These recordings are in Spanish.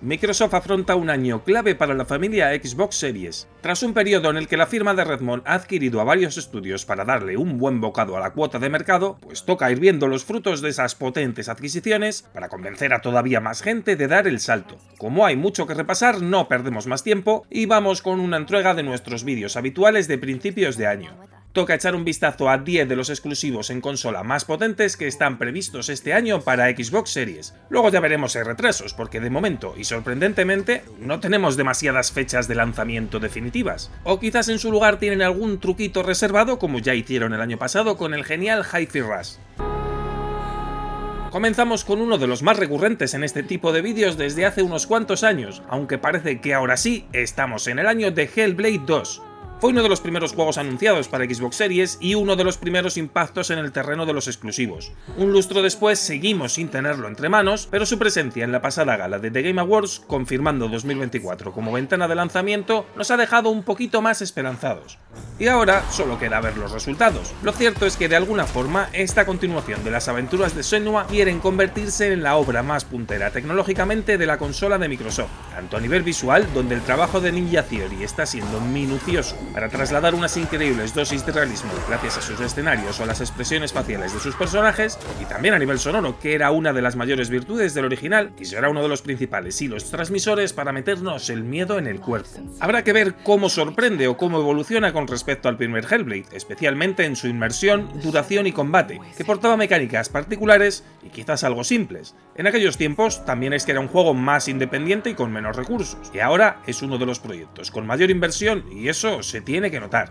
Microsoft afronta un año clave para la familia Xbox Series. Tras un periodo en el que la firma de Redmond ha adquirido a varios estudios para darle un buen bocado a la cuota de mercado, pues toca ir viendo los frutos de esas potentes adquisiciones para convencer a todavía más gente de dar el salto. Como hay mucho que repasar, no perdemos más tiempo y vamos con una entrega de nuestros vídeos habituales de principios de año toca echar un vistazo a 10 de los exclusivos en consola más potentes que están previstos este año para Xbox Series. Luego ya veremos si retrasos, porque de momento, y sorprendentemente, no tenemos demasiadas fechas de lanzamiento definitivas. O quizás en su lugar tienen algún truquito reservado como ya hicieron el año pasado con el genial Hi-Fi Rush. Comenzamos con uno de los más recurrentes en este tipo de vídeos desde hace unos cuantos años, aunque parece que ahora sí estamos en el año de Hellblade 2. Fue uno de los primeros juegos anunciados para Xbox Series y uno de los primeros impactos en el terreno de los exclusivos. Un lustro después seguimos sin tenerlo entre manos, pero su presencia en la pasada gala de The Game Awards, confirmando 2024 como ventana de lanzamiento, nos ha dejado un poquito más esperanzados. Y ahora solo queda ver los resultados. Lo cierto es que de alguna forma esta continuación de las aventuras de Senua quieren convertirse en la obra más puntera tecnológicamente de la consola de Microsoft, tanto a nivel visual, donde el trabajo de Ninja Theory está siendo minucioso para trasladar unas increíbles dosis de realismo gracias a sus escenarios o a las expresiones faciales de sus personajes, y también a nivel sonoro, que era una de las mayores virtudes del original y será uno de los principales hilos transmisores para meternos el miedo en el cuerpo. Habrá que ver cómo sorprende o cómo evoluciona con respecto al primer Hellblade, especialmente en su inmersión, duración y combate, que portaba mecánicas particulares y quizás algo simples. En aquellos tiempos también es que era un juego más independiente y con menos recursos, y ahora es uno de los proyectos con mayor inversión y eso se se tiene que notar.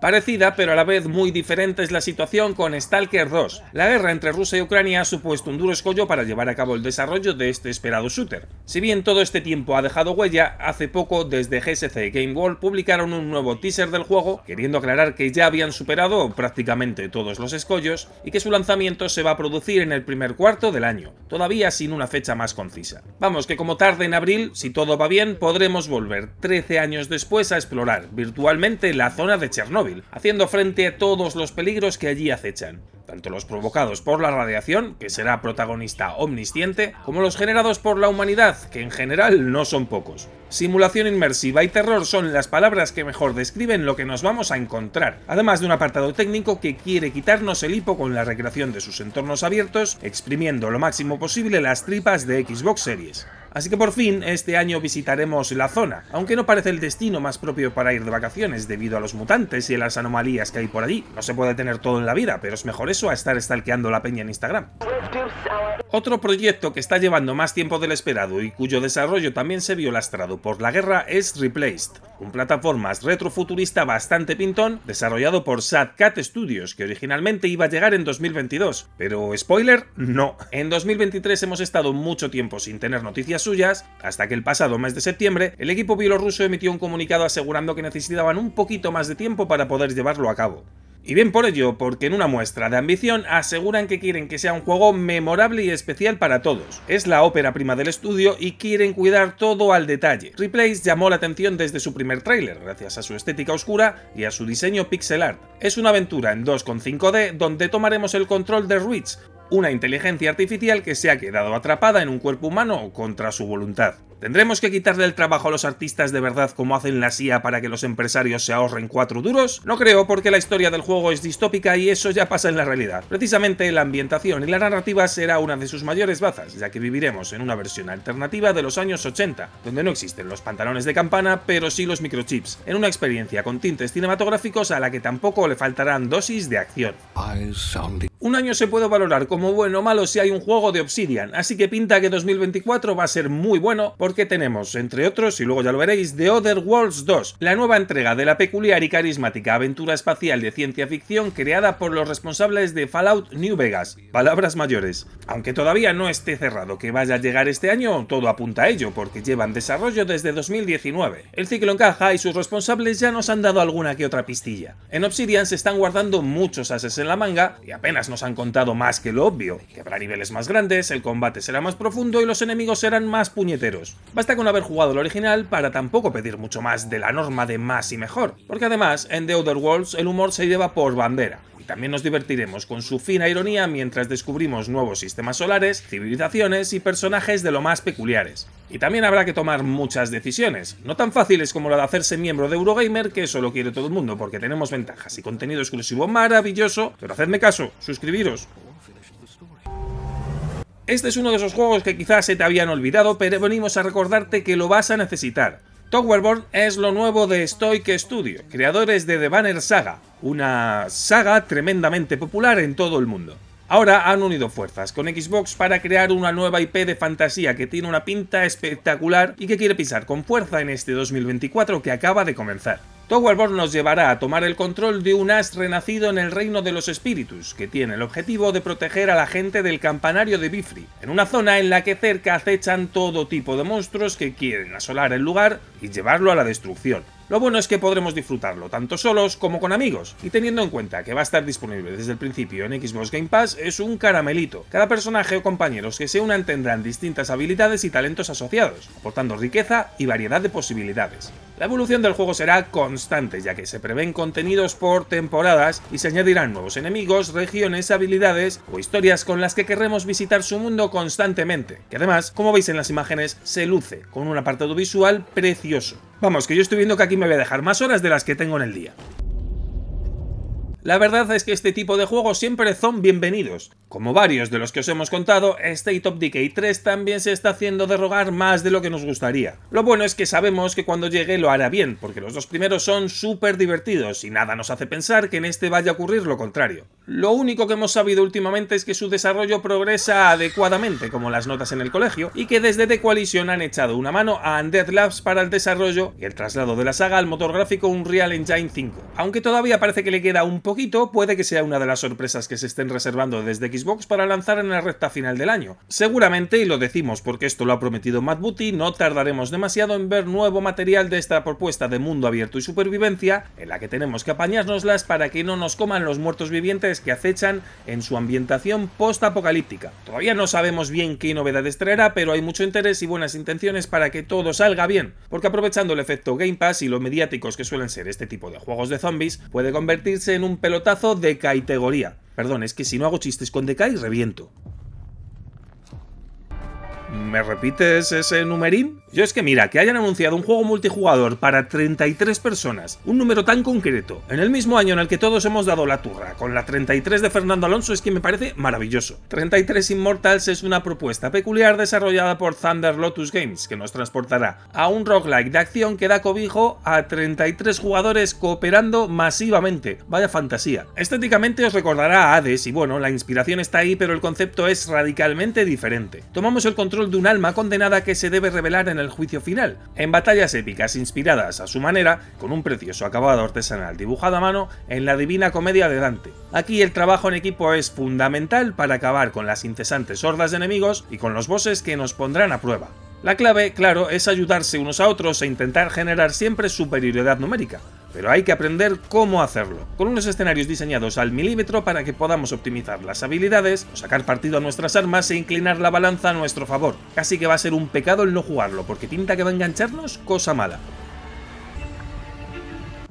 Parecida pero a la vez muy diferente es la situación con Stalker 2. La guerra entre Rusia y Ucrania ha supuesto un duro escollo para llevar a cabo el desarrollo de este esperado shooter. Si bien todo este tiempo ha dejado huella, hace poco desde GSC Game World publicaron un nuevo teaser del juego, queriendo aclarar que ya habían superado prácticamente todos los escollos y que su lanzamiento se va a producir en el primer cuarto del año, todavía sin una fecha más concisa. Vamos que como tarde en abril, si todo va bien, podremos volver 13 años después a explorar virtualmente la zona de Chernóbil haciendo frente a todos los peligros que allí acechan tanto los provocados por la radiación, que será protagonista omnisciente, como los generados por la humanidad, que en general no son pocos. Simulación inmersiva y terror son las palabras que mejor describen lo que nos vamos a encontrar, además de un apartado técnico que quiere quitarnos el hipo con la recreación de sus entornos abiertos, exprimiendo lo máximo posible las tripas de Xbox Series. Así que por fin este año visitaremos la zona, aunque no parece el destino más propio para ir de vacaciones debido a los mutantes y a las anomalías que hay por allí. No se puede tener todo en la vida, pero es mejor eso a estar stalkeando la peña en Instagram. Otro proyecto que está llevando más tiempo del esperado y cuyo desarrollo también se vio lastrado por la guerra es Replaced, un plataforma retrofuturista bastante pintón desarrollado por Sad Cat Studios que originalmente iba a llegar en 2022, pero spoiler, no. En 2023 hemos estado mucho tiempo sin tener noticias suyas, hasta que el pasado mes de septiembre, el equipo bielorruso emitió un comunicado asegurando que necesitaban un poquito más de tiempo para poder llevarlo a cabo. Y bien por ello, porque en una muestra de ambición aseguran que quieren que sea un juego memorable y especial para todos. Es la ópera prima del estudio y quieren cuidar todo al detalle. Replays llamó la atención desde su primer tráiler, gracias a su estética oscura y a su diseño pixel art. Es una aventura en 2.5D donde tomaremos el control de Ruiz, una inteligencia artificial que se ha quedado atrapada en un cuerpo humano contra su voluntad. ¿Tendremos que quitarle el trabajo a los artistas de verdad como hacen la CIA para que los empresarios se ahorren cuatro duros? No creo porque la historia del juego es distópica y eso ya pasa en la realidad. Precisamente la ambientación y la narrativa será una de sus mayores bazas, ya que viviremos en una versión alternativa de los años 80, donde no existen los pantalones de campana, pero sí los microchips, en una experiencia con tintes cinematográficos a la que tampoco le faltarán dosis de acción. Un año se puede valorar como bueno o malo si hay un juego de Obsidian, así que pinta que 2024 va a ser muy bueno, porque tenemos, entre otros, y luego ya lo veréis, The Other Worlds 2, la nueva entrega de la peculiar y carismática aventura espacial de ciencia ficción creada por los responsables de Fallout New Vegas. Palabras mayores. Aunque todavía no esté cerrado que vaya a llegar este año, todo apunta a ello, porque llevan desarrollo desde 2019. El ciclo encaja y sus responsables ya nos han dado alguna que otra pistilla. En Obsidian se están guardando muchos ases en la manga y apenas nos han contado más que lo obvio, que habrá niveles más grandes, el combate será más profundo y los enemigos serán más puñeteros. Basta con haber jugado el original para tampoco pedir mucho más de la norma de más y mejor, porque además en The Other Worlds el humor se lleva por bandera, y también nos divertiremos con su fina ironía mientras descubrimos nuevos sistemas solares, civilizaciones y personajes de lo más peculiares. Y también habrá que tomar muchas decisiones, no tan fáciles como la de hacerse miembro de Eurogamer, que eso lo quiere todo el mundo porque tenemos ventajas y contenido exclusivo maravilloso, pero hacedme caso, suscribiros, este es uno de esos juegos que quizás se te habían olvidado, pero venimos a recordarte que lo vas a necesitar. Towerborn es lo nuevo de Stoic Studio, creadores de The Banner Saga, una saga tremendamente popular en todo el mundo. Ahora han unido fuerzas con Xbox para crear una nueva IP de fantasía que tiene una pinta espectacular y que quiere pisar con fuerza en este 2024 que acaba de comenzar. Towerborn nos llevará a tomar el control de un as renacido en el reino de los espíritus, que tiene el objetivo de proteger a la gente del campanario de Bifri, en una zona en la que cerca acechan todo tipo de monstruos que quieren asolar el lugar y llevarlo a la destrucción. Lo bueno es que podremos disfrutarlo tanto solos como con amigos, y teniendo en cuenta que va a estar disponible desde el principio en Xbox Game Pass, es un caramelito. Cada personaje o compañeros que se unan tendrán distintas habilidades y talentos asociados, aportando riqueza y variedad de posibilidades. La evolución del juego será constante, ya que se prevén contenidos por temporadas y se añadirán nuevos enemigos, regiones, habilidades o historias con las que querremos visitar su mundo constantemente, que además, como veis en las imágenes, se luce, con un apartado visual precioso. Vamos, que yo estoy viendo que aquí me voy a dejar más horas de las que tengo en el día. La verdad es que este tipo de juegos siempre son bienvenidos. Como varios de los que os hemos contado, State of Decay 3 también se está haciendo derrogar más de lo que nos gustaría. Lo bueno es que sabemos que cuando llegue lo hará bien, porque los dos primeros son súper divertidos y nada nos hace pensar que en este vaya a ocurrir lo contrario. Lo único que hemos sabido últimamente es que su desarrollo progresa adecuadamente, como las notas en el colegio, y que desde The Coalition han echado una mano a Undead Labs para el desarrollo y el traslado de la saga al motor gráfico Unreal Engine 5, aunque todavía parece que le queda un poco puede que sea una de las sorpresas que se estén reservando desde Xbox para lanzar en la recta final del año. Seguramente, y lo decimos porque esto lo ha prometido Matt Booty, no tardaremos demasiado en ver nuevo material de esta propuesta de mundo abierto y supervivencia, en la que tenemos que apañárnoslas para que no nos coman los muertos vivientes que acechan en su ambientación post-apocalíptica. Todavía no sabemos bien qué novedades traerá, pero hay mucho interés y buenas intenciones para que todo salga bien, porque aprovechando el efecto Game Pass y lo mediáticos que suelen ser este tipo de juegos de zombies, puede convertirse en un pelotazo de categoría. Perdón, es que si no hago chistes con Decay, reviento. ¿Me repites ese numerín? Yo es que mira, que hayan anunciado un juego multijugador para 33 personas, un número tan concreto, en el mismo año en el que todos hemos dado la turra, con la 33 de Fernando Alonso, es que me parece maravilloso. 33 Immortals es una propuesta peculiar desarrollada por Thunder Lotus Games, que nos transportará a un roguelike de acción que da cobijo a 33 jugadores cooperando masivamente. Vaya fantasía. Estéticamente os recordará a Hades, y bueno, la inspiración está ahí, pero el concepto es radicalmente diferente. Tomamos el control de un alma condenada que se debe revelar en el juicio final, en batallas épicas inspiradas a su manera, con un precioso acabado artesanal dibujado a mano en la Divina Comedia de Dante. Aquí el trabajo en equipo es fundamental para acabar con las incesantes hordas de enemigos y con los bosses que nos pondrán a prueba. La clave, claro, es ayudarse unos a otros e intentar generar siempre superioridad numérica, pero hay que aprender cómo hacerlo, con unos escenarios diseñados al milímetro para que podamos optimizar las habilidades, o sacar partido a nuestras armas e inclinar la balanza a nuestro favor. Casi que va a ser un pecado el no jugarlo, porque pinta que va a engancharnos cosa mala.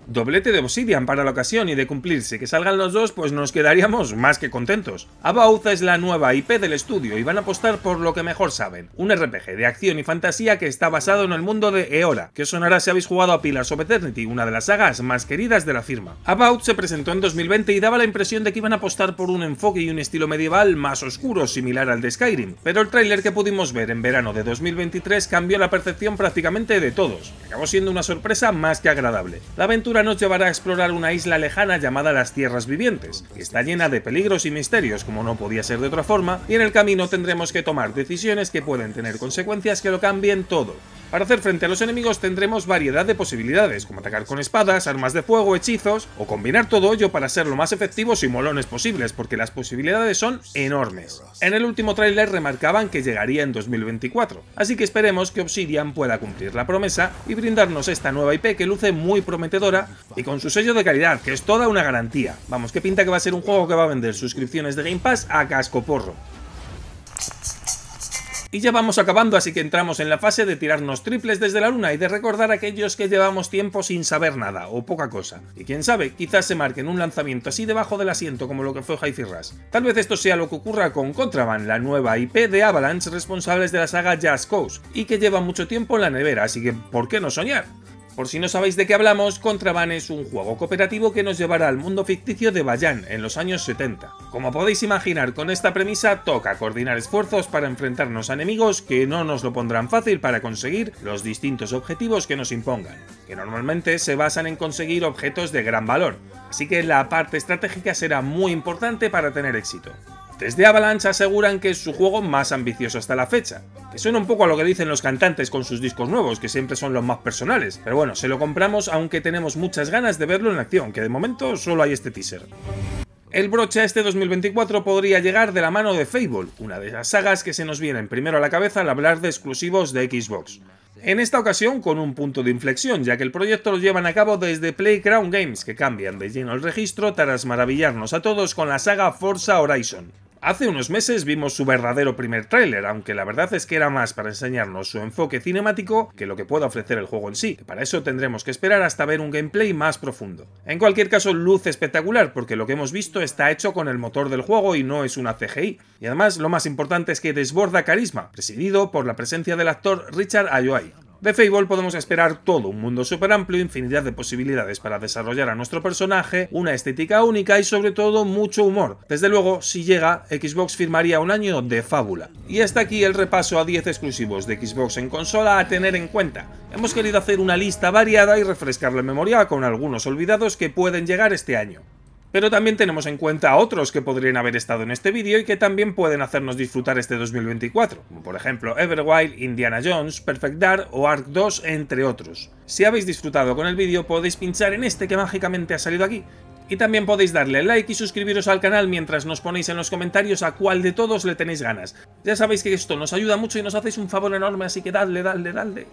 Doblete de Obsidian para la ocasión y de cumplirse que salgan los dos pues nos quedaríamos más que contentos. About es la nueva IP del estudio y van a apostar por lo que mejor saben, un RPG de acción y fantasía que está basado en el mundo de Eora, que sonará si habéis jugado a Pillars of Eternity, una de las sagas más queridas de la firma. About se presentó en 2020 y daba la impresión de que iban a apostar por un enfoque y un estilo medieval más oscuro similar al de Skyrim, pero el tráiler que pudimos ver en verano de 2023 cambió la percepción prácticamente de todos, acabó siendo una sorpresa más que agradable. La aventura nos llevará a explorar una isla lejana llamada las Tierras Vivientes, que está llena de peligros y misterios como no podía ser de otra forma, y en el camino tendremos que tomar decisiones que pueden tener consecuencias que lo cambien todo. Para hacer frente a los enemigos tendremos variedad de posibilidades, como atacar con espadas, armas de fuego, hechizos, o combinar todo ello para ser lo más efectivos y molones posibles, porque las posibilidades son enormes. En el último tráiler remarcaban que llegaría en 2024, así que esperemos que Obsidian pueda cumplir la promesa y brindarnos esta nueva IP que luce muy prometedora y con su sello de calidad, que es toda una garantía. Vamos, que pinta que va a ser un juego que va a vender suscripciones de Game Pass a porro. Y ya vamos acabando, así que entramos en la fase de tirarnos triples desde la luna y de recordar a aquellos que llevamos tiempo sin saber nada, o poca cosa. Y quién sabe, quizás se en un lanzamiento así debajo del asiento como lo que fue Hi-Fi Tal vez esto sea lo que ocurra con Contraband, la nueva IP de Avalanche responsables de la saga Just Cause, y que lleva mucho tiempo en la nevera, así que ¿por qué no soñar? Por si no sabéis de qué hablamos, Contraban es un juego cooperativo que nos llevará al mundo ficticio de Bayan en los años 70. Como podéis imaginar, con esta premisa toca coordinar esfuerzos para enfrentarnos a enemigos que no nos lo pondrán fácil para conseguir los distintos objetivos que nos impongan, que normalmente se basan en conseguir objetos de gran valor, así que la parte estratégica será muy importante para tener éxito. Desde Avalanche aseguran que es su juego más ambicioso hasta la fecha, que suena un poco a lo que dicen los cantantes con sus discos nuevos, que siempre son los más personales, pero bueno, se lo compramos aunque tenemos muchas ganas de verlo en acción, que de momento solo hay este teaser. El broche este 2024 podría llegar de la mano de Fable, una de las sagas que se nos vienen primero a la cabeza al hablar de exclusivos de Xbox. En esta ocasión con un punto de inflexión, ya que el proyecto lo llevan a cabo desde Playground Games, que cambian de lleno el registro tras maravillarnos a todos con la saga Forza Horizon. Hace unos meses vimos su verdadero primer tráiler, aunque la verdad es que era más para enseñarnos su enfoque cinemático que lo que pueda ofrecer el juego en sí, que para eso tendremos que esperar hasta ver un gameplay más profundo. En cualquier caso, luz espectacular, porque lo que hemos visto está hecho con el motor del juego y no es una CGI. Y además, lo más importante es que desborda carisma, presidido por la presencia del actor Richard Ayoai. De Fable podemos esperar todo un mundo súper amplio, infinidad de posibilidades para desarrollar a nuestro personaje, una estética única y sobre todo mucho humor. Desde luego, si llega, Xbox firmaría un año de fábula. Y hasta aquí el repaso a 10 exclusivos de Xbox en consola a tener en cuenta. Hemos querido hacer una lista variada y refrescar la memoria con algunos olvidados que pueden llegar este año. Pero también tenemos en cuenta a otros que podrían haber estado en este vídeo y que también pueden hacernos disfrutar este 2024, como por ejemplo Everwild, Indiana Jones, Perfect Dark o Ark 2, entre otros. Si habéis disfrutado con el vídeo podéis pinchar en este que mágicamente ha salido aquí, y también podéis darle like y suscribiros al canal mientras nos ponéis en los comentarios a cuál de todos le tenéis ganas. Ya sabéis que esto nos ayuda mucho y nos hacéis un favor enorme, así que dadle, dadle, dadle.